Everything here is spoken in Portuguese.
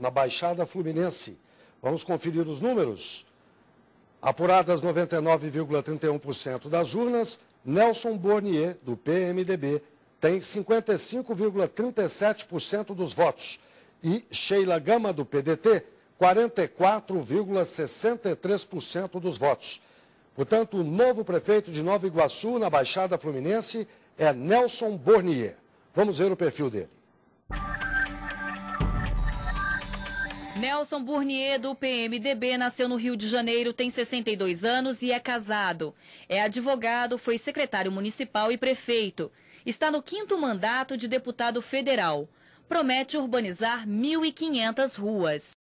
na Baixada Fluminense. Vamos conferir os números. Apuradas 99,31% das urnas, Nelson Bornier do PMDB, tem 55,37% dos votos e Sheila Gama, do PDT, 44,63% dos votos. Portanto, o novo prefeito de Nova Iguaçu, na Baixada Fluminense, é Nelson Bornier. Vamos ver o perfil dele. Nelson Burnier, do PMDB, nasceu no Rio de Janeiro, tem 62 anos e é casado. É advogado, foi secretário municipal e prefeito. Está no quinto mandato de deputado federal. Promete urbanizar 1.500 ruas.